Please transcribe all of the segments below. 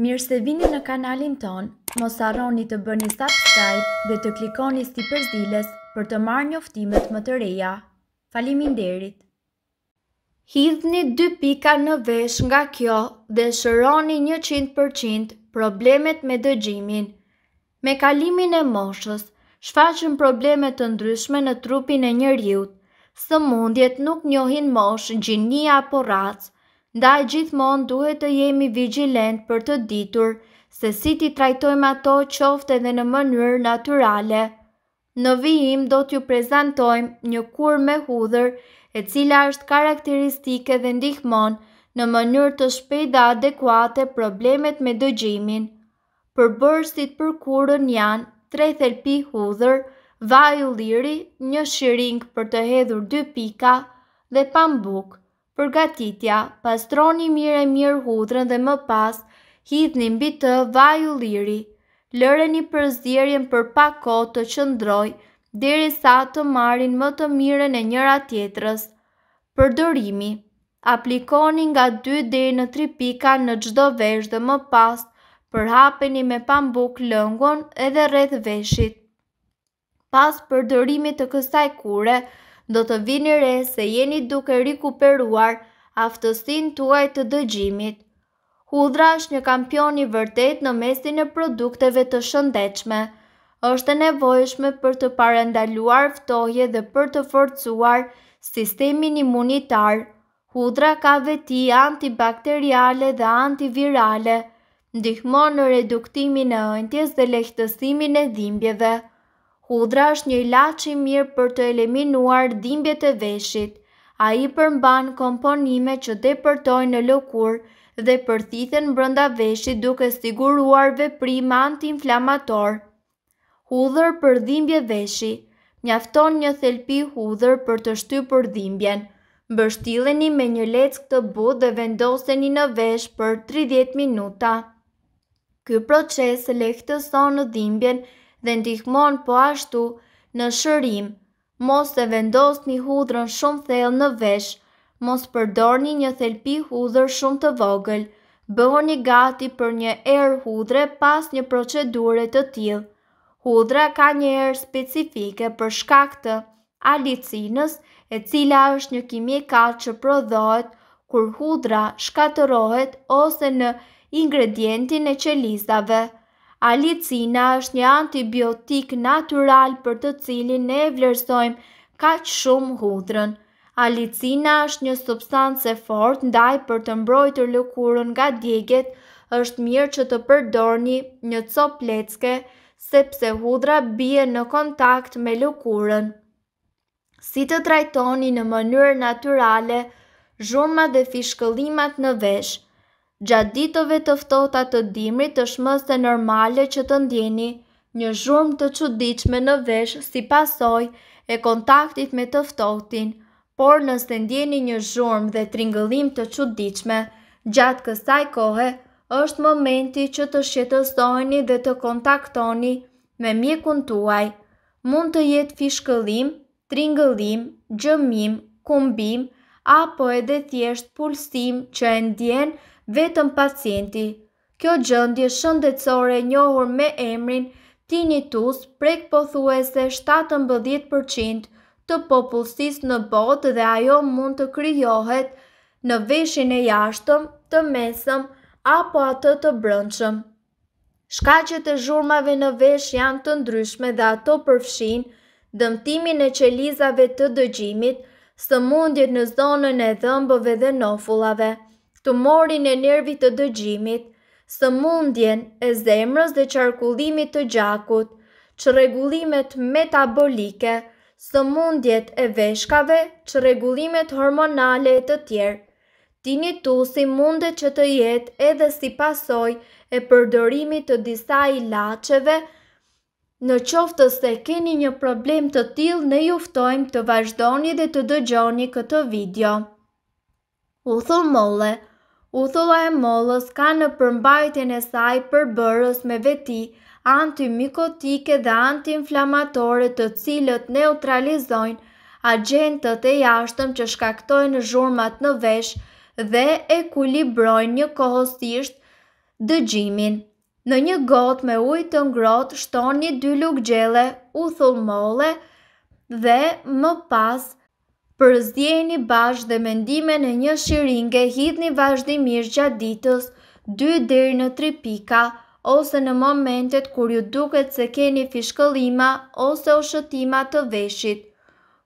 Mirë se vini në kanalin ton, mos arroni të bëni subscribe dhe të klikoni si përzdiles për të marrë njoftimet më të reja. Falimin derit! Hidhni 2 pika në vesh nga kjo dhe shëroni 100% problemet me dëgjimin. Me kalimin e moshës, shfaqën problemet të ndryshme në trupin e rjutë, së mundjet nuk njohin moshë gjinia apo racë, Ndaj gjithmonë duhet të jemi vigilent për të ditur se si ti trajtojmë ato qofte dhe në mënyrë naturale. Në vijim do t'ju prezentojmë një kur me hudhër e cila është karakteristike dhe ndihmon në mënyrë të shpejt dhe adekuate problemet me dëgjimin. Për bërstit për kurën janë tre thelpi hudhër, vaj u liri, një shiring për të hedhur dy pika dhe pambukë. Përgatitja, pastroni mirë e mirë hudrën dhe më pas, hidhni mbi të vaju liri. lëreni një përzirjen për pako të qëndroj, diri sa të marin më të mire në njëra tjetrës. Përdorimi, aplikoni nga 2 dhe në 3 pika në gjdo vesh dhe më pas, përhapeni me pambuk lëngon edhe rreth veshit. Pas përdorimi të kësaj kure, përdorimi, do të vini re se jeni duke rikuperuar aftësin tuaj të dëgjimit. Hudra është një kampion i vërtet në mesin e produkteve të shëndechme, është e nevojshme për të parendaluar ftoje dhe për të forcuar sistemin imunitar. Hudra ka veti antibakteriale dhe antivirale, ndihmon në reduktimin e ëntjes dhe lehtësimin e dhimbjeve. Udra është një ilaç i mirë për të eliminuar dhimbjet e veshit. Ai përmban komponime që depërtojnë në lëkurë dhe përthithen brenda veshit duke siguruar veprim antiinflamator. Hudhër për dhimbje veshi. Mjafton një thelpi hudhër për të shtypur dhimbjen. Mbështilleni me një leckë të butë dhe vendoseni në vesh për 30 minuta. Ky proces lehtëson dhimbjen dhe ndihmon po ashtu në shërim, mos të vendos një hudrën shumë thellë në vesh, mos përdor një një thelpi hudrë shumë të vogël, bëho një gati për një erë hudrë pas një procedure të tjilë. Hudra ka një erë specifike për shkak të alicinës e cila është një kimikat që prodhohet kur hudra shkatërohet ose në ingredientin e qelizave. Alicina është një antibiotik natural për të cilin ne vlerësojmë kaq shumë hudrën. Alicina është një substancë e fort ndaj për të mbrojtër lëkurën nga djeget, është mirë që të përdorni një co plecke, sepse hudra bie në kontakt me lëkurën. Si të trajtoni në mënyrë naturale, zhurma dhe fishkëllimat në veshë, Gjatë ditëve të ftohta të dimrit të shmës të normale që të ndjeni një zhurm të quditshme në vesh si pasoj e kontaktit me të ftohtin, por nëse ndjeni një zhurm dhe tringëllim të quditshme, gjatë kësaj kohe është momenti që të shqetësojni dhe të kontaktoni me mjekun tuaj. Mund të jetë fishkëllim, tringëllim, gjëmim, kumbim, apo edhe thjesht pulsim që e ndjenë vetëm pacienti. Kjo gjëndje shëndetësore njohur me emrin tinnitus prek po thuese 17% të popullsis në botë dhe ajo mund të kryohet në veshin e jashtëm, të mesëm apo atë të brëndshëm. Shka që të zhurmave në vesh janë të ndryshme dhe ato përfshin, dëmtimin e qelizave të dëgjimit, së mundjet në zonën e dëmbëve dhe nofullave të morin e nervit të dëgjimit, së mundjen e zemrës dhe qarkullimit të gjakut, që regullimet metabolike, së mundjet e veshkave, që regullimet hormonale e të tjerë. Tini tu si mundet që të jetë edhe si pasoj e përdorimit të disa i lacheve, në qoftë të se keni një problem të tilë, në juftojmë të vazhdojni dhe të dëgjoni këtë video. U thëllë Uthulla e molës ka në përmbajtjen e saj përbërës me veti antimikotike dhe antiinflamatore të cilët neutralizojnë agentët e jashtëm që shkaktojnë zhurmat në vesh dhe e një kohësisht dëgjimin. Në një got me ujtë të ngrot, shton një dy lukgjele, uthull mole dhe më pasë, për zdjeni bashkë dhe mendime në një shiringe hidni vazhdimir gjatë ditës 2 deri në 3 pika ose në momentet kur ju duket se keni fishkëllima ose oshëtima të veshit.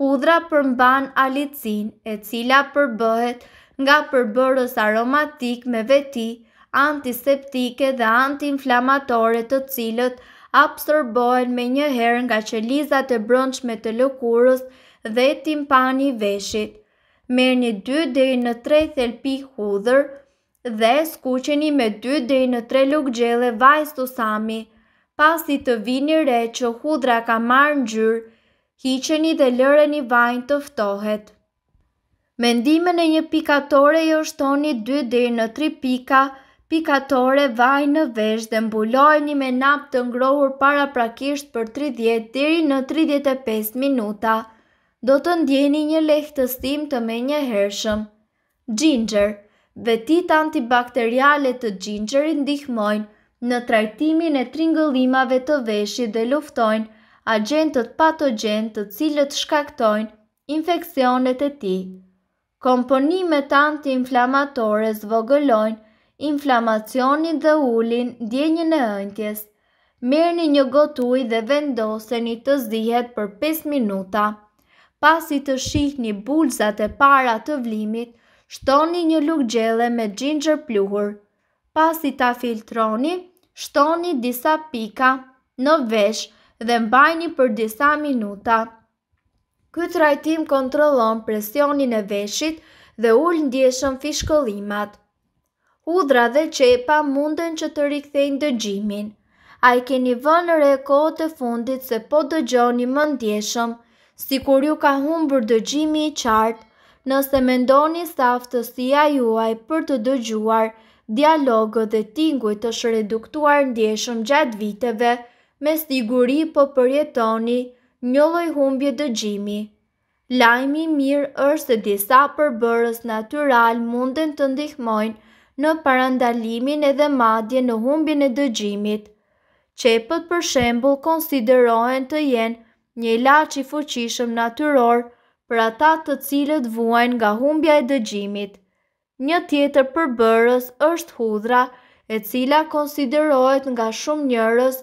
Hudra përmban alicin e cila përbëhet nga përbërës aromatik me veti, antiseptike dhe antiinflamatore të cilët absorbohen me një herë nga qelizat e brëndshme të lëkurës dhe timpani veshit. Merë një 2 dhe në 3 thelpi hudhër dhe skuqeni me 2 dhe në 3 lukë gjele vajstë të sami. Pas i të vini re që hudhra ka marë në gjyrë, hiqeni dhe lëre një vajnë të ftohet. Mendime në një pikatore jo shtoni 2 dhe në 3 pika pikatore vaj në vesh dhe mbulojni me nap të ngrohur para prakisht për 30 diri në 35 minuta. Do të ndjeni një lehtësim të me një hershëm. Ginger Vetit antibakteriale të ginger ndihmojnë në trajtimin e tringëllimave të veshit dhe luftojnë agentët patogen të cilët shkaktojnë infekcionet e ti. Komponimet anti-inflamatore zvogëlojnë inflamacionin dhe ullin, djenjën e ëntjes. Mirë një gotuj dhe vendoseni të zihet për 5 minuta. Pasi të shihni bulzat e para të vlimit, shtoni një luk gjele me ginger pluhur. Pasi ta filtroni, shtoni disa pika në vesh dhe mbajni për disa minuta. Ky trajtim kontrollon presionin e veshit dhe ul ndjeshëm fishkollimat udra dhe qepa munden që të rikthejnë dëgjimin. A i keni vënë re kohë të fundit se po dëgjoni më ndjeshëm, si kur ju ka humbur dëgjimi i qartë, nëse mendoni sa aftësia juaj për të dëgjuar dialogë dhe tinguj të shreduktuar ndjeshëm gjatë viteve, me siguri po përjetoni një loj humbje dëgjimi. Lajmi mirë është se disa përbërës natural munden të ndihmojnë në parandalimin edhe madje në humbjen e dëgjimit. Qepët për shembul konsiderohen të jenë një ilaç i fuqishëm natyror për ata të cilët vuajnë nga humbja e dëgjimit. Një tjetër përbërës është hudhra, e cila konsiderohet nga shumë njerëz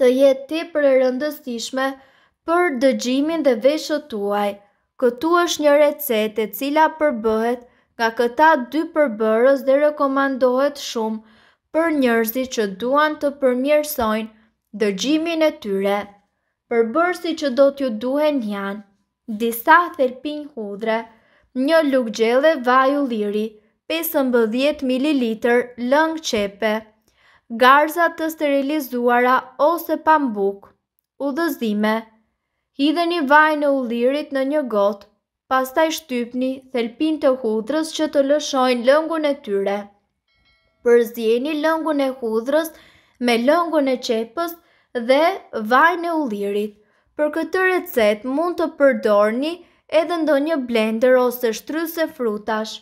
të jetë tepër e rëndësishme për dëgjimin dhe veshët tuaj. Këtu është një recetë e cila përbëhet Nga këta dy përbërës dhe rekomandohet shumë për njerëzi që duan të përmjërsojnë dëgjimin e tyre. Përbërësi që do t'ju duhen janë, disa therpin hudre, një luk gjele vaju liri, 15 ml lëng qepe, garza të sterilizuara ose pambuk, u dhëzime, hidhe një vaj në ullirit në një gotë pas taj shtypni thelpin të hudrës që të lëshojnë lëngun e tyre. Përzjeni lëngun e hudrës me lëngun e qepës dhe vajnë e ullirit. Për këtë recet mund të përdorni edhe ndo një blender ose shtrys e frutash.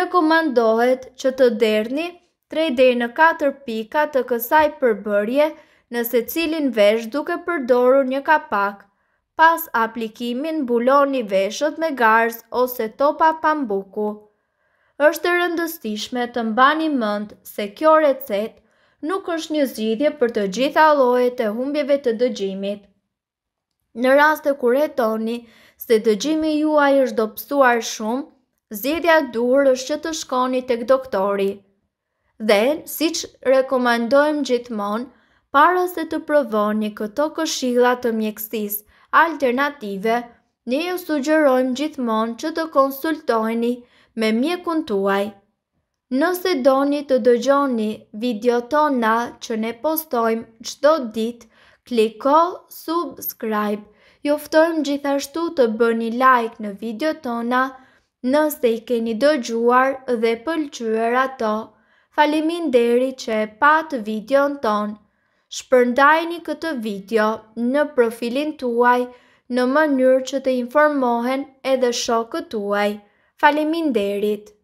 Rekomandohet që të derni 3 deri në 4 pika të kësaj përbërje nëse cilin vesh duke përdoru një kapak pas aplikimin buloni veshët me garz ose topa pambuku. Êshtë rëndëstishme të mbani mënd se kjo recet nuk është një zgjidhje për të gjitha lojët e humbjeve të dëgjimit. Në rast të kure toni se dëgjimi juaj është dopsuar shumë, zgjidhja duhur është që të shkoni tek doktori. Dhe, si që rekomendojmë gjithmonë, para se të provoni këto këshilla të mjekësisë, alternative, ne ju sugjerojmë gjithmonë që të konsultojni me mjekun tuaj. Nëse doni të dëgjoni video tona që ne postojmë qdo dit, kliko subscribe. ftojmë gjithashtu të bëni like në video tona nëse i keni dëgjuar dhe pëlqyer ato. Falimin deri që e patë video në tonë shpërndajni këtë video në profilin tuaj në mënyrë që të informohen edhe shokët tuaj. Faleminderit.